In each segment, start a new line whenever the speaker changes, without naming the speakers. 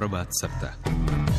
परबात सप्ताह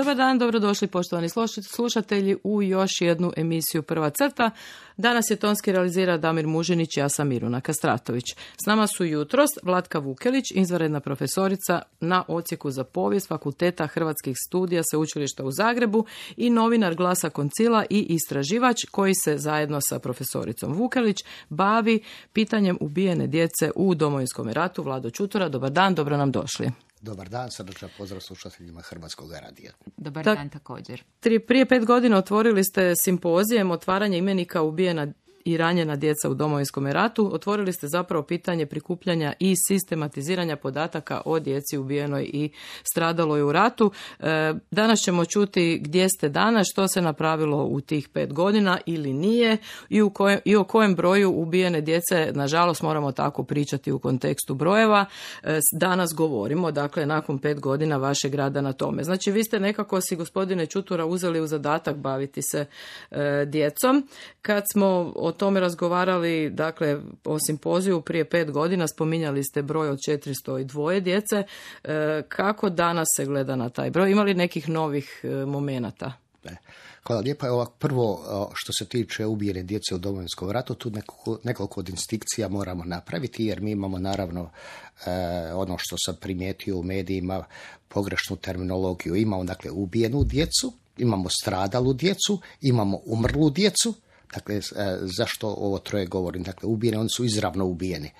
Dobar dan, dobrodošli poštovani slušatelji u još jednu emisiju Prva crta. Danas je tonski realizira Damir Mužinić i ja sam Miruna Kastratović. S nama su jutros Vlatka Vukelić, izvanredna profesorica na Ocijeku za povijest Fakulteta Hrvatskih studija Sveučilišta u Zagrebu i novinar Glasa Koncila i istraživač koji se zajedno sa profesoricom Vukelić bavi pitanjem ubijene djece u Domovinskom ratu. Vlado Čutora, dobar dan, dobro nam došli.
Dobar dan, srdečan pozdrav slušateljima Hrvatskog radija. Dobar dan također.
prije pet godina otvorili ste simpozijem otvaranje imenika ubijena i ranjena djeca u Domovinskom ratu, otvorili ste zapravo pitanje prikupljanja i sistematiziranja podataka o djeci ubijenoj i stradaloj u ratu. E, danas ćemo čuti gdje ste danas, što se napravilo u tih pet godina ili nije i, u i o kojem broju ubijene djece, nažalost moramo tako pričati u kontekstu brojeva, e, danas govorimo, dakle nakon pet godina vašeg rada na tome. Znači vi ste nekako si gospodine Čutura uzeli u zadatak baviti se e, djecom. Kad smo tome razgovarali, dakle, o simpoziju prije pet godina, spominjali ste broj od 402 djece. E, kako danas se gleda na taj broj? Imali nekih novih e, momenata?
Hvala lijepa. Evo prvo e, što se tiče ubijene djece u domovinskom ratu, tu nekoliko, nekoliko distinkcija moramo napraviti jer mi imamo naravno ono što sam primijetio u medijima pogrešnu terminologiju. Imamo dakle ubijenu djecu, imamo stradalu djecu, imamo umrlu djecu Dakle, e, zašto ovo troje govorim? Dakle, ubijeni, oni su izravno ubijeni.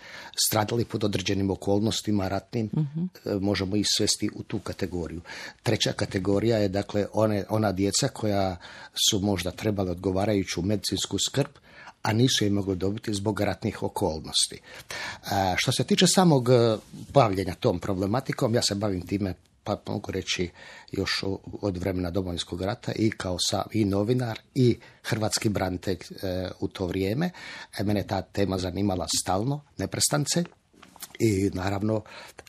Stradali pod određenim okolnostima ratnim, e, možemo ih svesti u tu kategoriju. Treća kategorija je, dakle, one, ona djeca koja su možda trebali odgovarajuću medicinsku skrb, a nisu je mogli dobiti zbog ratnih okolnosti. E, što se tiče samog bavljenja tom problematikom, ja se bavim time pa mogu reći još od vremena Domovinskog rata i kao sam i novinar i hrvatski branitelj e, u to vrijeme. E, mene ta tema zanimala stalno, neprestance i naravno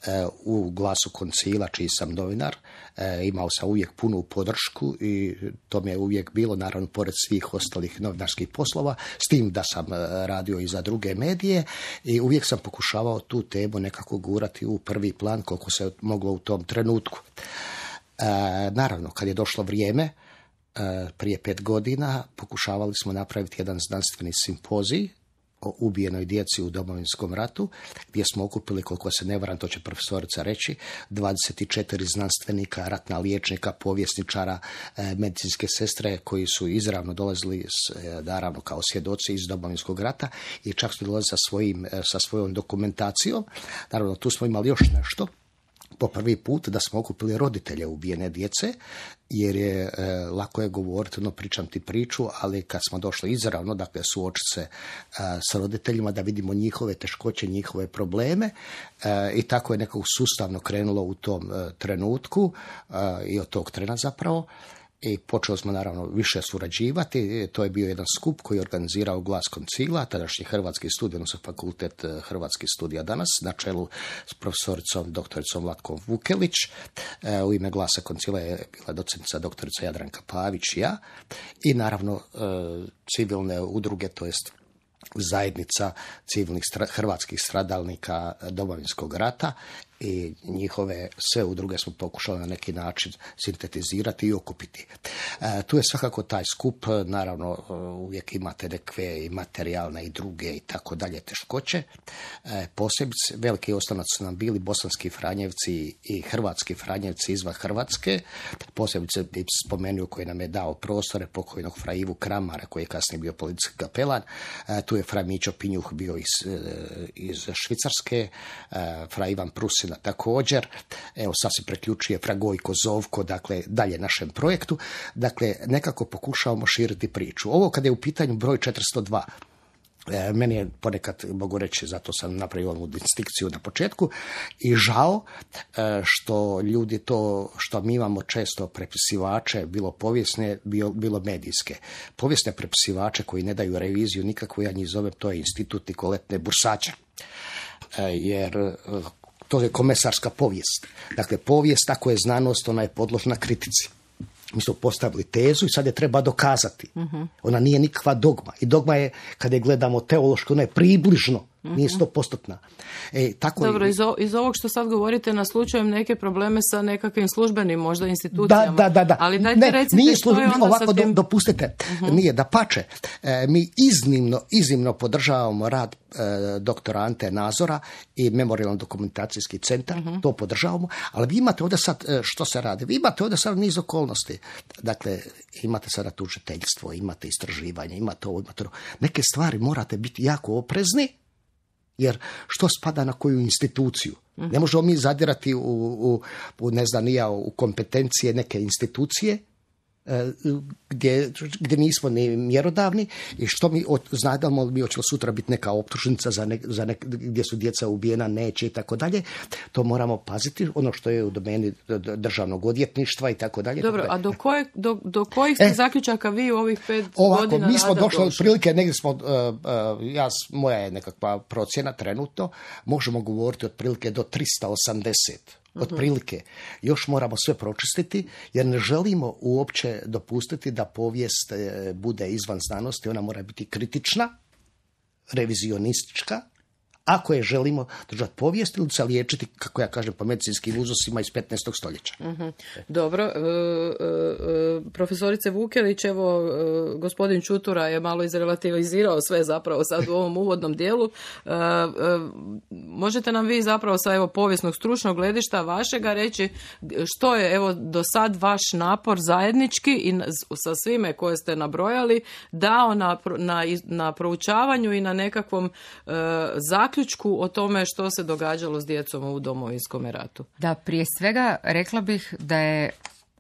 e, u glasu koncila čiji sam novinar e, imao sam uvijek punu podršku i to mi je uvijek bilo naravno pored svih ostalih novinarskih poslova s tim da sam e, radio i za druge medije i uvijek sam pokušavao tu temu nekako gurati u prvi plan koliko se moglo u tom trenutku. Naravno, kad je došlo vrijeme, prije pet godina pokušavali smo napraviti jedan znanstveni simpozij o ubijenoj djeci u domovinskom ratu, gdje smo okupili, koliko se ne varam, to će profesorica reći, 24 znanstvenika, ratna liječnika, povjesničara, e, medicinske sestre koji su izravno dolazili, e, naravno kao svjedoci iz domovinskog rata i čak su dolazili sa, svojim, e, sa svojom dokumentacijom. Naravno, tu smo imali još nešto, po prvi put da smo okupili roditelje ubijene djece, jer je e, lako je govoriti, no pričam ti priču, ali kad smo došli izravno, dakle suočiti se e, s roditeljima da vidimo njihove teškoće, njihove probleme e, i tako je nekako sustavno krenulo u tom trenutku i od tog trena zapravo i počeli smo naravno više surađivati. E, to je bio jedan skup koji je organizirao Glas Koncila, tadašnji Hrvatski studij, odnosno fakultet e, Hrvatskih studija danas, na čelu s profesoricom doktoricom Vlatkom Vukelić. E, u ime Glasa Koncila je bila docenica doktorica Jadranka Pavić i ja. I naravno civilne udruge, to jest zajednica civilnih hrvatskih stradalnika Domovinskog rata i njihove sve udruge smo pokušali na neki način sintetizirati i okupiti. E, tu je svakako taj skup, naravno e, uvijek imate nekve i materijalne i druge i tako dalje teškoće. E, posebice veliki ostanac su nam bili bosanski Franjevci i hrvatski Franjevci izvan Hrvatske. Posebice bi spomenuo koji nam je dao prostore pokojnog Frajivu Kramara koji je kasnije bio politički kapelan. tu je Fra Pinjuh bio iz, iz Švicarske, Fra Ivan Prusin također. Evo sad se preključuje Fragojko Zovko, dakle dalje našem projektu. Dakle, nekako pokušavamo širiti priču. Ovo kada je u pitanju broj 402, e, meni je ponekad, mogu reći, zato sam napravio ovu distinkciju na početku i žao e, što ljudi to, što mi imamo često prepisivače, bilo povijesne, bilo medijske. Povijesne prepisivače koji ne daju reviziju nikakvu, ja njih zovem, to je institut Nikoletne Bursaća e, jer to je komesarska povijest. Dakle, povijest ako je znanost, ona je podložna kritici. Mi smo postavili tezu i sad je treba dokazati. Mhm. Ona nije nikakva dogma. I dogma je, kada je gledamo teološko, ona je približno nije mhm. sto E, tako Dobro,
iz ovog što sad govorite na slučaju neke probleme sa nekakvim službenim možda institucijama. Da, da, da. Ali dajte ne, recite nije što je onda
dopustite, mhm. nije da pače. E, mi iznimno, iznimno podržavamo rad e, doktora Nazora i Memorialno dokumentacijski centar, mhm. to podržavamo, ali vi imate ovdje sad, e, što se radi? Vi imate ovdje sad niz okolnosti. Dakle, imate sada tužiteljstvo, imate istraživanje, imate ovo, imate ovo. Neke stvari morate biti jako oprezni, jer što spada na koju instituciju? Ne možemo mi zadirati u, u, u ne znam, u kompetencije neke institucije, E, gdje, gdje nismo ni mjerodavni i što mi od, znadamo li bi hoće sutra biti neka optužnica za, za gdje su djeca ubijena, neće i tako dalje. To moramo paziti, ono što je u domeni državnog odvjetništva i tako dalje. Dobro, a
do, koje, do, kojih ste e, zaključaka vi u ovih pet ovako, mi smo došli od
prilike, negdje smo, e, ja, moja je nekakva procjena trenutno, možemo govoriti otprilike do 380 Mhm. Otprilike. Još moramo sve pročistiti jer ne želimo uopće dopustiti da povijest e, bude izvan znanosti. Ona mora biti kritična, revizionistička, ako je želimo držati povijest ili se liječiti, kako ja kažem, po medicinskim uzosima iz 15.
stoljeća. mm Dobro. E, e, e, profesorice Vukelić, evo, gospodin Čutura je malo izrelativizirao sve zapravo sad u ovom uvodnom dijelu. možete nam vi zapravo sa evo povijesnog stručnog gledišta vašega reći što je evo do sad vaš napor zajednički i sa svime koje ste nabrojali dao na, na, proučavanju i na nekakvom zakonu zaključku o tome što se događalo s djecom u domovinskom ratu?
Da, prije svega rekla bih da je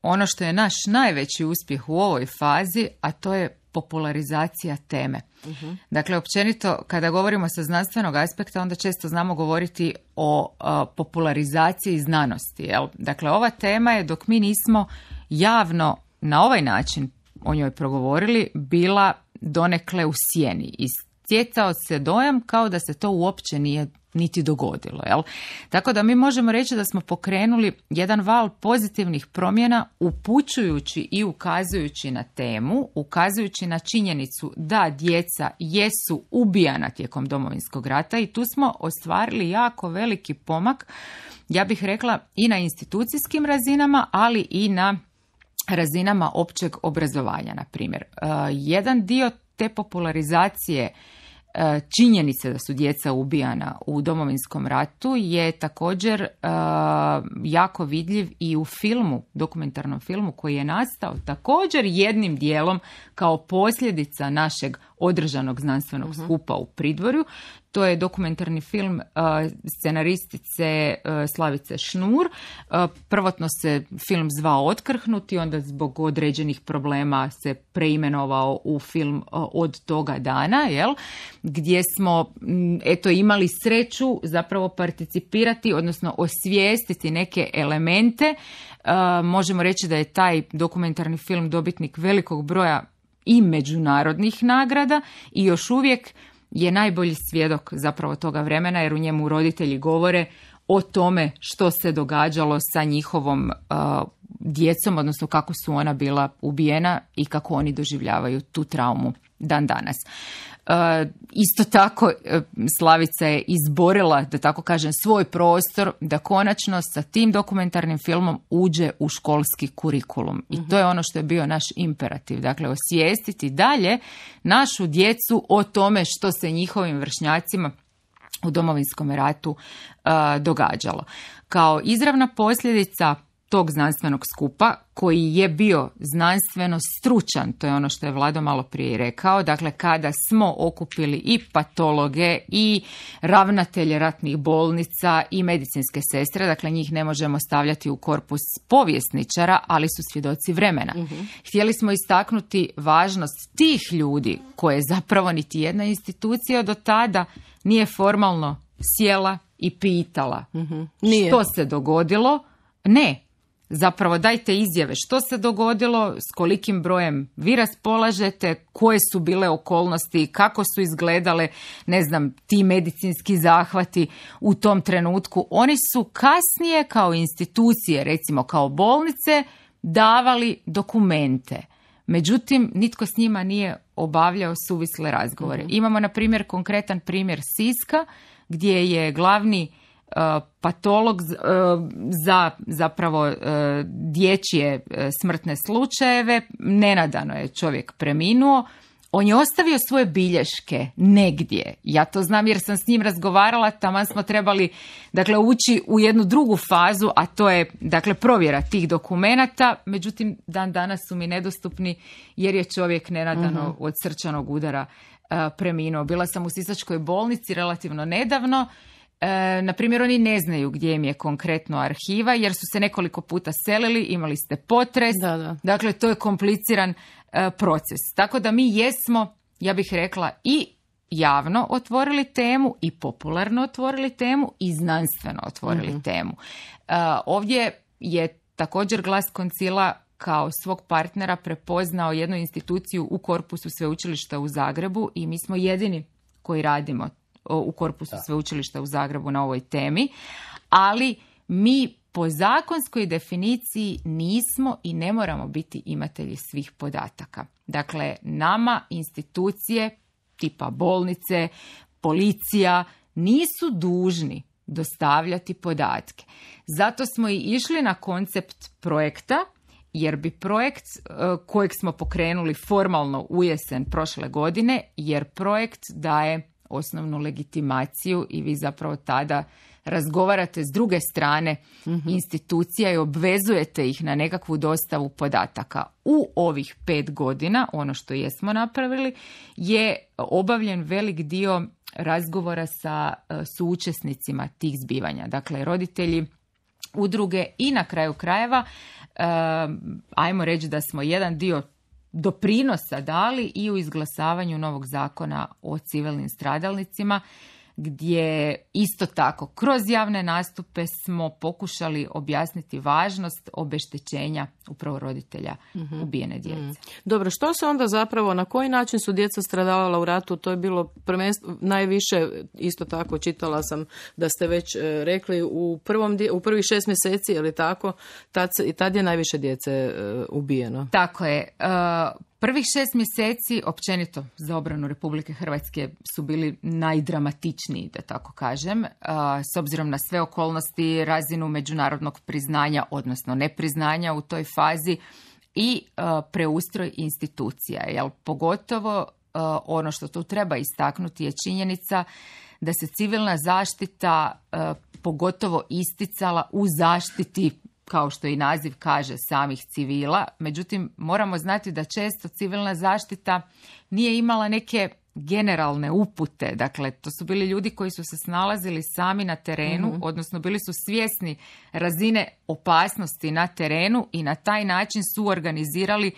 ono što je naš najveći uspjeh u ovoj fazi, a to je popularizacija teme. Mhm. Dakle, općenito, kada govorimo sa znanstvenog aspekta, onda često znamo govoriti o popularizaciji znanosti. Jel? Dakle, ova tema je, dok mi nismo javno na ovaj način o njoj progovorili, bila donekle u sjeni I stjecao se dojam kao da se to uopće nije niti dogodilo. Tako da mi možemo reći da smo pokrenuli jedan val pozitivnih promjena upućujući i ukazujući na temu, ukazujući na činjenicu da djeca jesu ubijana tijekom domovinskog rata i tu smo ostvarili jako veliki pomak, ja bih rekla i na institucijskim razinama, ali i na razinama općeg obrazovanja, na primjer. E, jedan dio te popularizacije E, činjenice da su djeca ubijana u domovinskom ratu je također e, jako vidljiv i u filmu, dokumentarnom filmu koji je nastao također jednim dijelom kao posljedica našeg održanog znanstvenog mhm. skupa u Pridvorju. To je dokumentarni film uh, scenaristice uh, Slavice Šnur. Uh, prvotno se film zvao Otkrhnuti, onda zbog određenih problema se preimenovao u film uh, Od toga dana, jel? Gdje smo, eto, imali sreću zapravo participirati, odnosno osvijestiti neke elemente. Možemo reći da je taj dokumentarni film dobitnik velikog broja i međunarodnih nagrada i još uvijek je najbolji svjedok zapravo toga vremena jer u njemu roditelji govore o tome što se događalo sa njihovom uh, djecom, odnosno kako su ona bila ubijena i kako oni doživljavaju tu traumu dan danas. E, isto tako e, Slavica je izborila, da tako kažem, svoj prostor da konačno sa tim dokumentarnim filmom uđe u školski kurikulum. I mhm. to je ono što je bio naš imperativ. Dakle, osvijestiti dalje našu djecu o tome što se njihovim vršnjacima u domovinskom ratu e, događalo. Kao izravna posljedica tog znanstvenog skupa koji je bio znanstveno stručan, to je ono što je Vlado malo prije rekao, dakle kada smo okupili i patologe i ravnatelje ratnih bolnica i medicinske sestre, dakle njih ne možemo stavljati u korpus povjesničara, ali su svjedoci vremena. Mhm. Htjeli smo istaknuti važnost tih ljudi koje zapravo niti jedna institucija do tada nije formalno sjela i pitala mhm. što se dogodilo. Ne, zapravo dajte izjave što se dogodilo, s kolikim brojem vi raspolažete, koje su bile okolnosti, kako su izgledale, ne znam, ti medicinski zahvati u tom trenutku. Oni su kasnije kao institucije, recimo kao bolnice, davali dokumente. Međutim, nitko s njima nije obavljao suvisle razgovore. Mhm. Imamo, na primjer, konkretan primjer Siska, gdje je glavni E, patolog e, za zapravo e, dječje smrtne slučajeve. Nenadano je čovjek preminuo. On je ostavio svoje bilješke negdje. Ja to znam jer sam s njim razgovarala, tamo smo trebali dakle, ući u jednu drugu fazu, a to je dakle, provjera tih dokumenata. Međutim, dan danas su mi nedostupni jer je čovjek nenadano mhm. od srčanog udara preminuo. Bila sam u Sisačkoj bolnici relativno nedavno E, na primjer, oni ne znaju gdje im je konkretno arhiva jer su se nekoliko puta selili, imali ste potres. Dakle, to je kompliciran e, proces. Tako da mi jesmo, ja bih rekla, i javno otvorili temu i popularno otvorili temu i znanstveno otvorili mhm. temu. E, ovdje je također glas koncila kao svog partnera prepoznao jednu instituciju u korpusu sveučilišta u Zagrebu i mi smo jedini koji radimo u korpusu sveučilišta u Zagrebu na ovoj temi, ali mi po zakonskoj definiciji nismo i ne moramo biti imatelji svih podataka. Dakle, nama institucije tipa bolnice, policija nisu dužni dostavljati podatke. Zato smo i išli na koncept projekta jer bi projekt e, kojeg smo pokrenuli formalno u jesen prošle godine jer projekt daje osnovnu legitimaciju i vi zapravo tada razgovarate s druge strane mhm. institucija i obvezujete ih na nekakvu dostavu podataka. U ovih pet godina, ono što jesmo napravili, je obavljen velik dio razgovora sa e, suučesnicima tih zbivanja. Dakle, roditelji udruge i na kraju krajeva, e, ajmo reći da smo jedan dio doprinosa dali i u izglasavanju novog zakona o civilnim stradalnicima gdje isto tako kroz javne nastupe smo pokušali objasniti važnost obeštećenja upravo roditelja mhm. ubijene mhm. djece.
Dobro, što se onda zapravo, na koji način su djeca stradavala u ratu, to je bilo prvenstvo, najviše, isto tako čitala sam da ste već e, rekli, u, prvom, u prvih šest mjeseci, je tako, tad, tad je najviše djece e, ubijeno? Tako je. E, Prvih šest
mjeseci općenito za obranu Republike Hrvatske su bili najdramatičniji, da tako kažem, s obzirom na sve okolnosti, razinu međunarodnog priznanja, odnosno nepriznanja u toj fazi i preustroj institucija. Jel, pogotovo ono što tu treba istaknuti je činjenica da se civilna zaštita pogotovo isticala u zaštiti kao što i naziv kaže, samih civila. Međutim, moramo znati da često civilna zaštita nije imala neke generalne upute. Dakle, to su bili ljudi koji su se snalazili sami na terenu, mhm. odnosno bili su svjesni razine opasnosti na terenu i na taj način su organizirali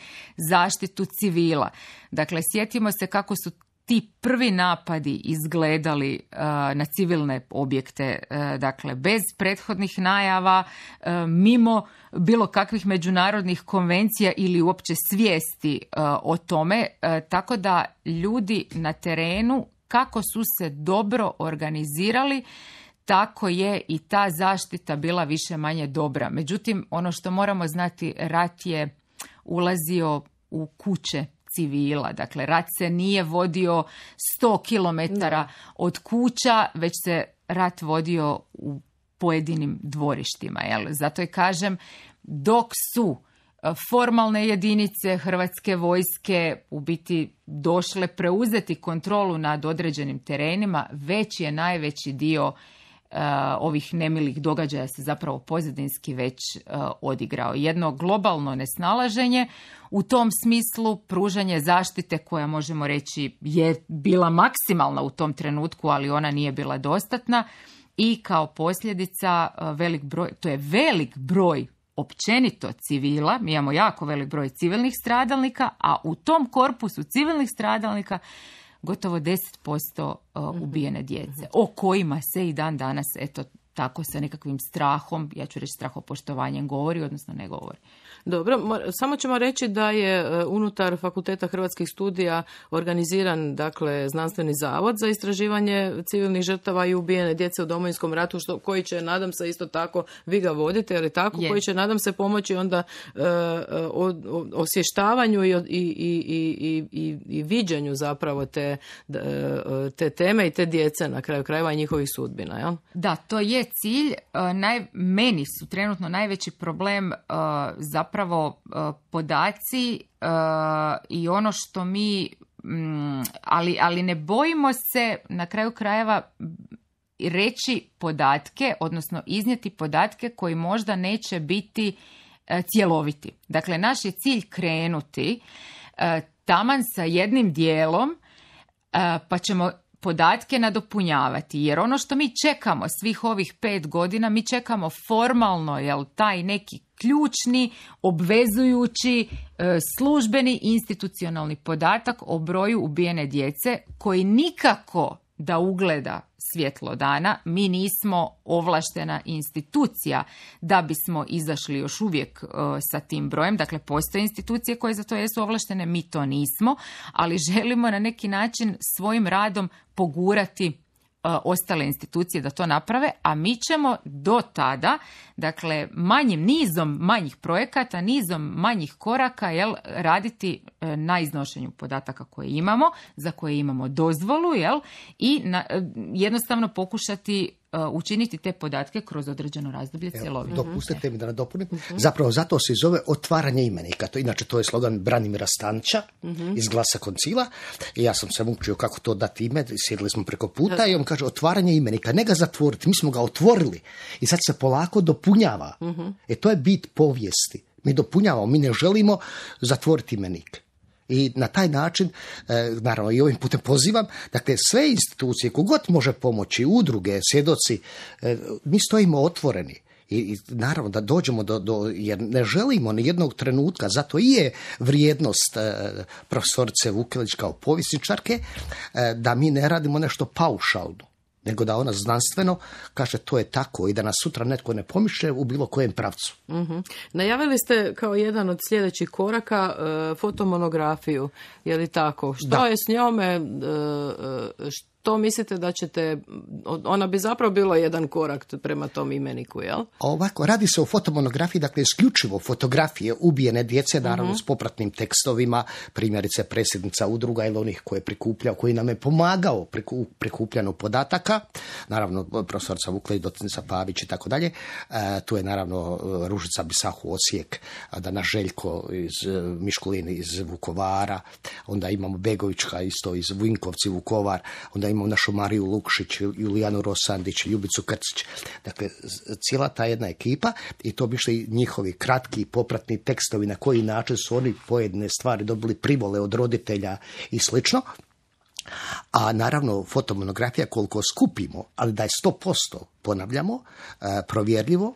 zaštitu civila. Dakle, sjetimo se kako su ti prvi napadi izgledali uh, na civilne objekte, uh, dakle bez prethodnih najava, uh, mimo bilo kakvih međunarodnih konvencija ili uopće svijesti o tome, tako da ljudi na terenu kako su se dobro organizirali, tako je i ta zaštita bila više manje dobra. Međutim, ono što moramo znati, rat je ulazio u kuće civila. Dakle, rat se nije vodio 100 km od kuća, već se rat vodio u pojedinim dvorištima. Jel? Zato je kažem, dok su e, formalne jedinice Hrvatske vojske u biti došle preuzeti kontrolu nad određenim terenima, već je najveći dio E, ovih nemilih događaja se zapravo pozadinski već e, odigrao. Jedno globalno nesnalaženje, u tom smislu pružanje zaštite koja možemo reći je bila maksimalna u tom trenutku, ali ona nije bila dostatna i kao posljedica e, velik broj, to je velik broj općenito civila, mi imamo jako velik broj civilnih stradalnika, a u tom korpusu civilnih stradalnika gotovo 10% e, mhm. ubijene djece, mhm. o kojima se i dan danas, eto, tako sa nekakvim strahom, ja ću reći strahopoštovanjem govori,
odnosno ne govori. Dobro, samo ćemo reći da je e, unutar Fakulteta Hrvatskih studija organiziran dakle, znanstveni zavod za istraživanje civilnih žrtava i ubijene djece u domovinskom ratu, što, koji će, nadam se, isto tako, vi ga vodite, ali tako, je. koji će, nadam se, pomoći onda e, e osještavanju i, i, i, i, i viđenju zapravo te, e, te teme i te djece na kraju krajeva i njihovih sudbina. ja
Da, to je cilj. Naj, meni su trenutno najveći problem za zapravo e, podaci e, i ono što mi mm, ali, ali ne bojimo se na kraju krajeva reći podatke, odnosno iznijeti podatke koji možda neće biti e, cjeloviti. Dakle, naš je cilj krenuti taman sa jednim dijelom pa ćemo podatke nadopunjavati. Jer ono što mi čekamo svih ovih pet godina, mi čekamo formalno jel, taj neki ključni, obvezujući e, službeni institucionalni podatak o broju ubijene djece koji nikako da ugleda svjetlo dana. Mi nismo ovlaštena institucija da bismo izašli još uvijek e, sa tim brojem. Dakle, postoje institucije koje za to jesu ovlaštene, mi to nismo, ali želimo na neki način svojim radom pogurati ostale institucije da to naprave, a mi ćemo do tada, dakle, manjim nizom manjih projekata, nizom manjih koraka, jel, raditi e, na iznošenju podataka koje imamo, za koje imamo dozvolu, jel, i e, jednostavno pokušati E, učiniti te podatke kroz određeno razdoblje cjelovito. Dopustite mhm. mi da nadopunim. uh
Zapravo zato se zove otvaranje imenika. To, inače to je slogan Branimira Stanča mhm. iz Glasa koncila. I ja sam se mučio kako to dati ime. Sjedili smo preko puta i on kaže otvaranje imenika. Ne ga zatvoriti. Mi smo ga otvorili. I sad se polako dopunjava. E to je bit povijesti. Mi dopunjavamo. Mi ne želimo zatvoriti imenik i na taj način, e, naravno i ovim putem pozivam, dakle sve institucije, kogod može pomoći, udruge, svjedoci, e, mi stojimo otvoreni. I, naravno da dođemo do, jer ne želimo ni jednog trenutka, zato i je vrijednost e, profesorice Vukelić kao povjesničarke, e, da mi ne radimo nešto paušalno nego da ona znanstveno kaže to je tako i da nas sutra netko ne pomiše u bilo kojem pravcu.
Mhm. Najavili ste kao jedan od sljedećih koraka e, fotomonografiju, je li tako? Što je s njome, e, e, to mislite da ćete, ona bi zapravo bila jedan korak prema tom imeniku, jel?
Ovako, radi se o fotomonografiji, dakle isključivo fotografije ubijene djece, naravno mhm. s popratnim tekstovima, primjerice predsjednica udruga ili onih koje je prikupljao, koji nam je pomagao u podataka, naravno profesorca Vukla i docenica Pavić i tako dalje, e, tu je naravno Ružica Bisahu Osijek, Dana Željko iz e, Miškulini iz Vukovara, onda imamo Begovićka isto iz Vinkovci Vukovar, onda imamo našu Mariju Lukšić, Julijanu Rosandić, Ljubicu Krcić. Dakle, cijela ta jedna ekipa i to bi njihovi kratki popratni tekstovi na koji način su oni pojedine stvari dobili privole od roditelja i slično. A naravno, fotomonografija koliko skupimo, ali da je 100% ponavljamo, eh, provjerljivo,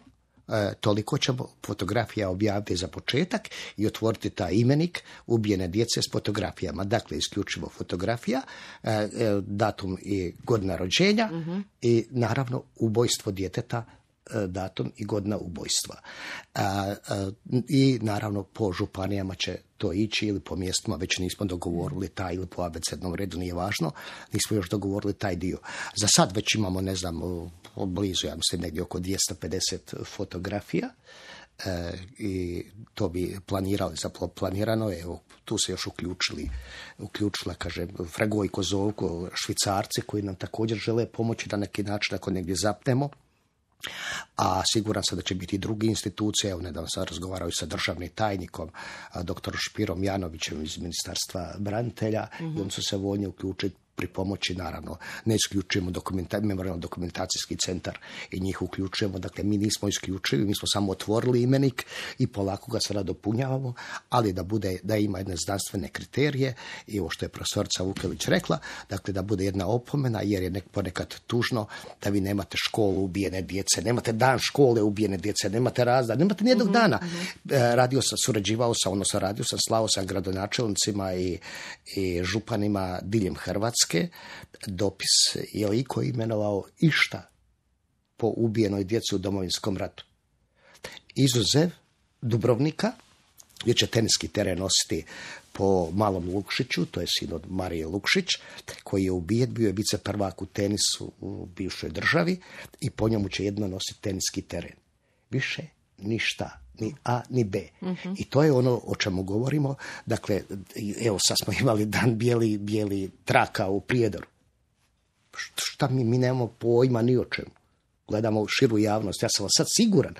E, toliko ćemo fotografija objaviti za početak i otvoriti taj imenik ubijene djece s fotografijama. Dakle, isključivo fotografija, e, e, datum i godina rođenja mhm. i naravno ubojstvo djeteta E, datum i godina ubojstva. I naravno po županijama će to ići ili po mjestima, već nismo dogovorili taj ili po abecednom redu, nije važno, nismo još dogovorili taj dio. Za sad već imamo, ne znam, blizu, ja mislim, negdje oko 250 fotografija e, i to bi planirali, zapravo planirano evo, tu se još uključili, uključila, kaže, Fragojko Kozovko, Švicarci koji nam također žele pomoći da neki način ako negdje zapnemo, a siguran sam da će biti i drugi institucije. Evo, nedavno sam razgovarao i sa državnim tajnikom, dr. Špirom Janovićem iz Ministarstva branitelja, i mhm. on su se voljni uključiti pripomoći naravno. Ne isključujemo dokumenta, dokumentacijski centar i njih uključujemo. Dakle, mi nismo isključili, mi smo samo otvorili imenik i polako ga sada dopunjavamo, ali da bude, da ima jedne znanstvene kriterije i ovo što je profesorca Vukelić rekla, dakle da bude jedna opomena jer je ponekad tužno da vi nemate školu ubijene djece, nemate dan škole ubijene djece, nemate razda, nemate nijednog mm dana. Mhm. E, radio sam, surađivao sam, odnosno radio sam, slao sam gradonačelnicima i, i županima diljem Hrvatske Hrvatske dopis je li iko imenovao išta po ubijenoj djeci u domovinskom ratu. Izuzev Dubrovnika, gdje će teniski teren nositi po malom Lukšiću, to je sin od Marije Lukšić, koji je ubijet, bio je vice u tenisu u bivšoj državi i po njemu će jedno nositi teniski teren. Više ništa ni A ni B. Mhm. I to je ono o čemu govorimo. Dakle, evo sad smo imali dan bijeli, bijeli traka u prijedoru. Šta mi, mi nemamo pojma ni o čemu. Gledamo širu javnost. Ja sam vam sad siguran.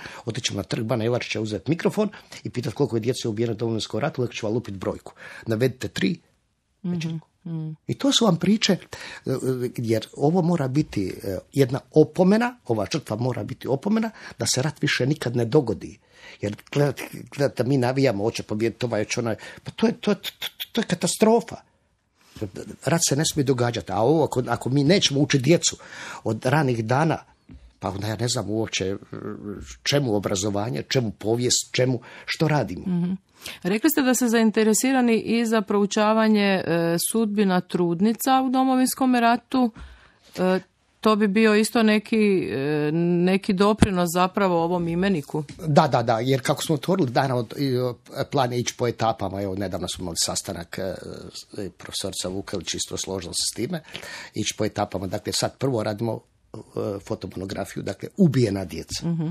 ćemo na trg Bana će uzeti mikrofon i pitati koliko je djece ubijeno u Domovinskom ratu, uvijek ću vam lupiti brojku. Navedite tri, mhm, mhm. I to su vam priče, e, jer ovo mora biti e, jedna opomena, ova žrtva mora biti opomena da se rat više nikad ne dogodi. Jer gledati da mi navijamo, hoće pobijediti ovaj, oče onaj, pa to je, to, to, to je katastrofa. Rat se ne smije događati, a ovo ako, ako mi nećemo učiti djecu od ranih dana, pa onda ja ne znam uopće eh, čemu obrazovanje, čemu povijest, čemu, što radimo. mm
Rekli ste da ste zainteresirani i za proučavanje eh, sudbina trudnica u domovinskom ratu. Eh, to bi bio isto neki, e, neki doprinos zapravo ovom imeniku.
Da, da, da, jer kako smo otvorili naravno plan je ići po etapama, evo nedavno smo imali sastanak e, profesorca Vukelić isto složilo se s time, ići po etapama, dakle sad prvo radimo e, fotomonografiju, dakle ubijena djeca. uh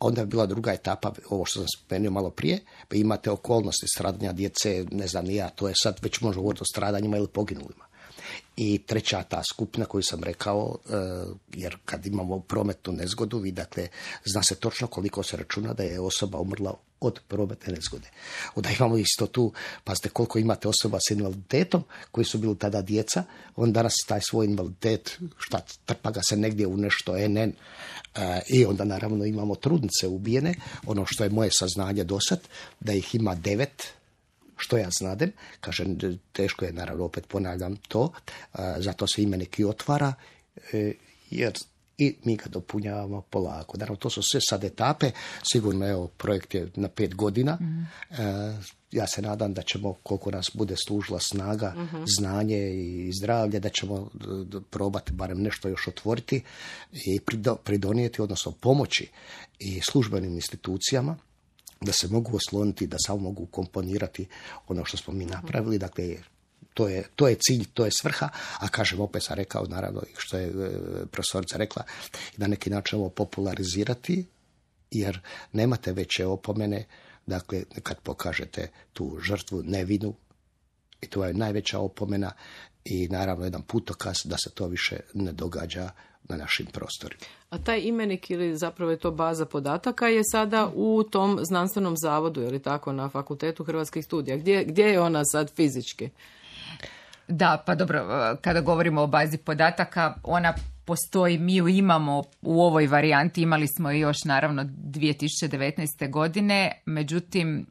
Onda je bila druga etapa, ovo što sam spomenuo malo prije, pa imate okolnosti stradanja djece, ne znam ni ja, to je sad već možemo govoriti o stradanjima ili poginulima. I treća ta skupina koju sam rekao, e, jer kad imamo prometnu nezgodu, vi dakle, zna se točno koliko se računa da je osoba umrla od prometne nezgode. Onda imamo isto tu, pazite koliko imate osoba s invaliditetom, koji su bili tada djeca, on danas taj svoj invaliditet, šta, trpa ga se negdje u nešto NN, e, i onda naravno imamo trudnice ubijene, ono što je moje saznanje dosad, da ih ima devet što ja znadem, kažem, teško je, naravno, opet ponavljam to, e, zato se imenik i otvara, e, jer i mi ga dopunjavamo polako. Naravno, to su sve sad etape. Sigurno, evo, projekt je na pet godina. Mhm. E, ja se nadam da ćemo, koliko nas bude služila snaga, mhm. znanje i zdravlje, da ćemo probati barem nešto još otvoriti i pridonijeti, odnosno pomoći i službenim institucijama da se mogu osloniti, da samo mogu komponirati ono što smo mi napravili, mhm. dakle to je, to je cilj, to je svrha, a kažem, opet sam rekao, naravno, što je e, profesorica rekla, da neki način ovo popularizirati, jer nemate veće opomene, dakle, kad pokažete tu žrtvu nevinu, i to je najveća opomena i naravno jedan putokaz da se to više ne događa na našim prostorima.
A taj imenik ili zapravo je to baza podataka je sada u tom znanstvenom zavodu, je li tako, na Fakultetu Hrvatskih studija. Gdje, gdje je ona sad fizički?
Da, pa dobro, kada govorimo o bazi podataka, ona postoji, mi ju imamo u ovoj varijanti, imali smo je još naravno 2019. godine, međutim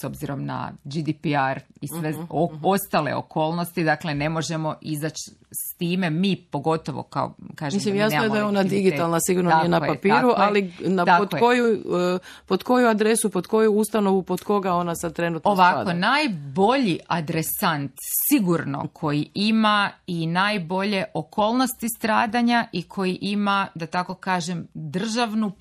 s obzirom na GDPR i sve mhm, mhm. ostale okolnosti, dakle ne možemo izaći s time, mi pogotovo kao kažem... Mislim, jasno je da je ona digitalna, sigurno nije na papiru, ali na, pod, koju,
eh, pod koju adresu, pod koju ustanovu, pod koga ona sad trenutno Ovako, najbolji adresant
sigurno koji ima i najbolje okolnosti stradanja i koji ima, da tako kažem, državnu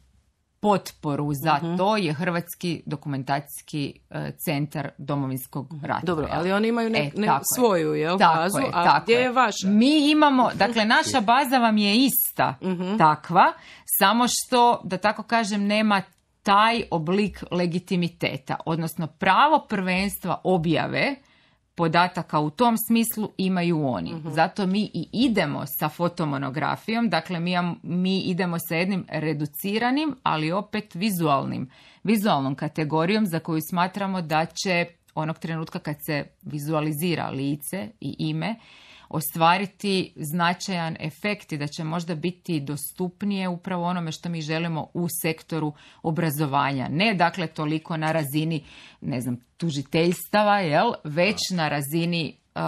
potporu za mhm. to je Hrvatski dokumentacijski e, centar domovinskog mhm. rata. Dobro, ali oni imaju ne, e, svoju jel, bazu, a gdje je vaša? Mi imamo, dakle naša baza vam je ista mhm. takva, samo što, da tako kažem, nema taj oblik legitimiteta, odnosno pravo prvenstva objave podataka u tom smislu imaju oni. Mhm. Zato mi i idemo sa fotomonografijom, dakle mi, mi idemo sa jednim reduciranim, ali opet vizualnim, vizualnom kategorijom za koju smatramo da će onog trenutka kad se vizualizira lice i ime, ostvariti značajan efekt i da će možda biti dostupnije upravo onome što mi želimo u sektoru obrazovanja. Ne dakle toliko na razini, ne znam, tužiteljstava, jel, već na razini uh,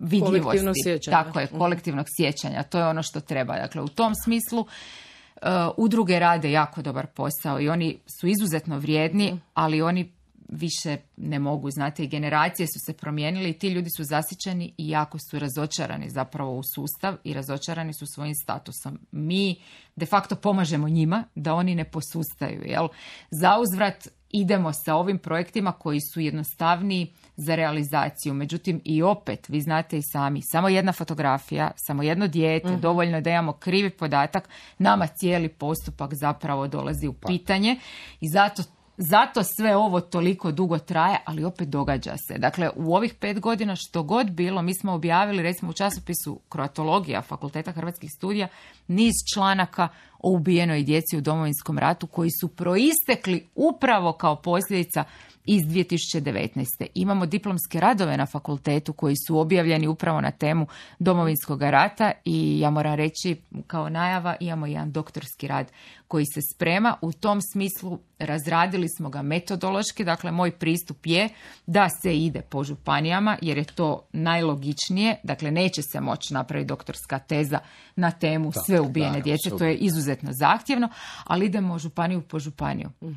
vidljivosti. Kolektivnog sjećanja. Tako je, mhm. kolektivnog sjećanja. To je ono što treba. Dakle, u tom smislu e, udruge rade jako dobar posao i oni su izuzetno vrijedni, mhm. ali oni više ne mogu, znate, i generacije su se promijenile i ti ljudi su zasićeni i jako su razočarani zapravo u sustav i razočarani su svojim statusom. Mi de facto pomažemo njima da oni ne posustaju, jel? Za uzvrat idemo sa ovim projektima koji su jednostavniji za realizaciju. Međutim, i opet, vi znate i sami, samo jedna fotografija, samo jedno dijete, mm. dovoljno je da imamo krivi podatak, nama cijeli postupak zapravo dolazi u pa. pitanje i zato zato sve ovo toliko dugo traje, ali opet događa se. Dakle, u ovih pet godina što god bilo, mi smo objavili recimo u časopisu Kroatologija Fakulteta Hrvatskih studija niz članaka o ubijenoj djeci u domovinskom ratu koji su proistekli upravo kao posljedica iz 2019. Imamo diplomske radove na fakultetu koji su objavljeni upravo na temu domovinskog rata i ja moram reći kao najava imamo jedan doktorski rad koji se sprema. U tom smislu razradili smo ga metodološki, dakle moj pristup je da se ide po županijama jer je to najlogičnije, dakle neće se moći napraviti doktorska teza na temu sve ubijene djece, to je izuzetno zahtjevno, ali idemo županiju po županiju. uh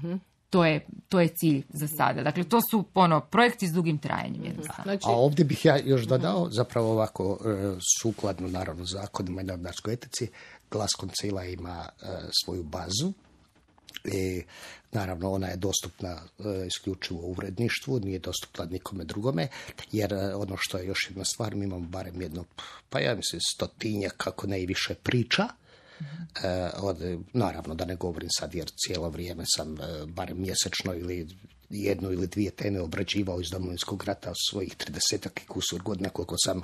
to je, to je cilj za sada. Dakle, to su ono, projekti s dugim trajanjem znači- A ovdje
bih ja još dodao, zapravo ovako, e, sukladno naravno zakonima i narodnarskoj etici, glas koncila ima e, svoju bazu, i naravno ona je dostupna e, isključivo u uredništvu, nije dostupna nikome drugome, jer ono što je još jedna stvar, mi imamo barem jedno, pa ja mislim stotinja kako ne i više priča, Eh, od, naravno da ne govorim sad jer cijelo vrijeme sam bar eh, barem mjesečno ili jednu ili dvije teme obrađivao iz Domovinskog rata svojih 30 i kusur godina koliko sam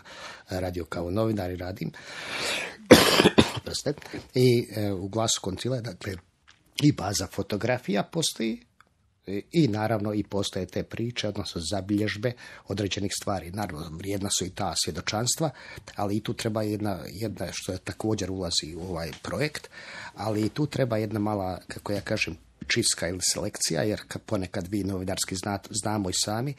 radio kao novinar i radim. I eh, u glasu koncila, dakle, i baza fotografija postoji E, i naravno i postoje te priče, odnosno zabilježbe određenih stvari. Naravno, vrijedna su i ta svjedočanstva, ali i tu treba jedna, jedna što je također ulazi u ovaj projekt, ali i tu treba jedna mala, kako ja kažem, Čivska ili selekcija, jer ponekad vi novinarski znamo i sami e,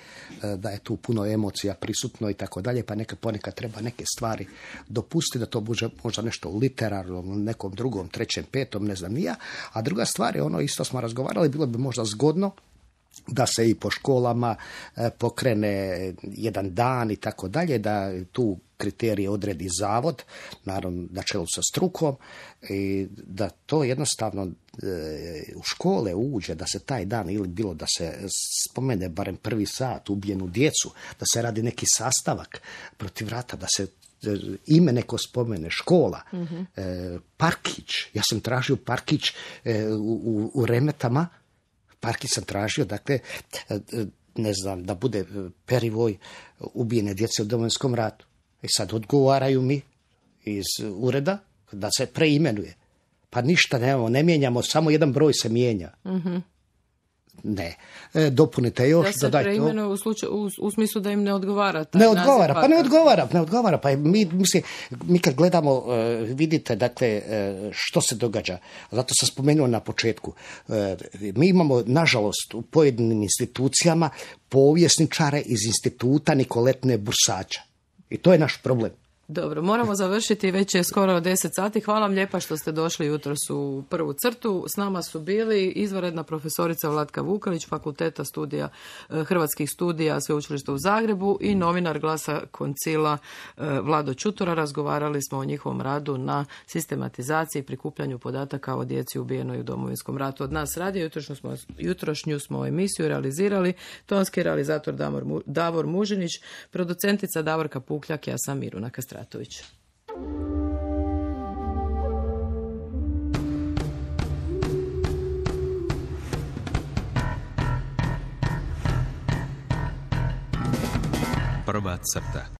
da je tu puno emocija prisutno i tako dalje, pa neka ponekad treba neke stvari dopustiti da to bude možda nešto literarno, nekom drugom, trećem, petom, ne znam nija. A druga stvar je ono, isto smo razgovarali, bilo bi možda zgodno da se i po školama e, pokrene jedan dan i tako dalje, da tu kriterije odredi zavod, naravno na čelu sa strukom, i da to jednostavno e, u škole uđe da se taj dan ili bilo da se spomene barem prvi sat ubijenu djecu, da se radi neki sastavak protiv rata, da se e, ime neko spomene, škola, mhm. e, parkić. Ja sam tražio parkić u, u, u remetama, parkić sam tražio, dakle, ne znam, da bude perivoj ubijene djece u domovinskom ratu. I e sad odgovaraju mi iz ureda da se preimenuje. Pa ništa nemamo, ne mijenjamo, samo jedan broj se mijenja. Mhm. Ne. E, dopunite još. Da se da
u, slučaju, u, smislu da im ne odgovara. ne odgovara, pa ne
odgovara, ne odgovara. Pa mi, mislim, mi kad gledamo, e, vidite, dakle, što se događa. Zato sam spomenuo na početku. mi imamo, nažalost, u pojedinim institucijama povijesničare iz instituta Nikoletne Bursača. I to je naš problem.
Dobro, moramo završiti, već je skoro 10 sati. Hvala vam lijepa što ste došli jutros u prvu crtu. S nama su bili izvanredna profesorica Vlatka Vukalić, Fakulteta studija eh, Hrvatskih studija Sveučilišta u Zagrebu i novinar glasa koncila eh, Vlado Čutora. Razgovarali smo o njihovom radu na sistematizaciji i prikupljanju podataka o djeci ubijenoj u domovinskom ratu. Od nas radi, jutrošnju smo, jutrošnju smo emisiju realizirali tonski realizator Davor Mužinić, producentica Davorka Pukljak, ja sam Miruna Kastra. Katović. Prva crta.